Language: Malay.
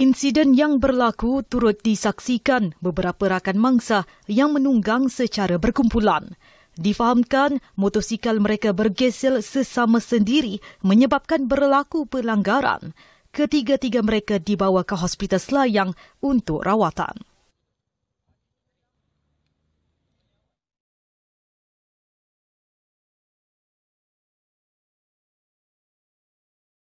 Insiden yang berlaku turut disaksikan beberapa rakan mangsa yang menunggang secara berkumpulan. Difahamkan motosikal mereka bergesel sesama sendiri menyebabkan berlaku pelanggaran. Ketiga-tiga mereka dibawa ke hospital Selayang untuk rawatan.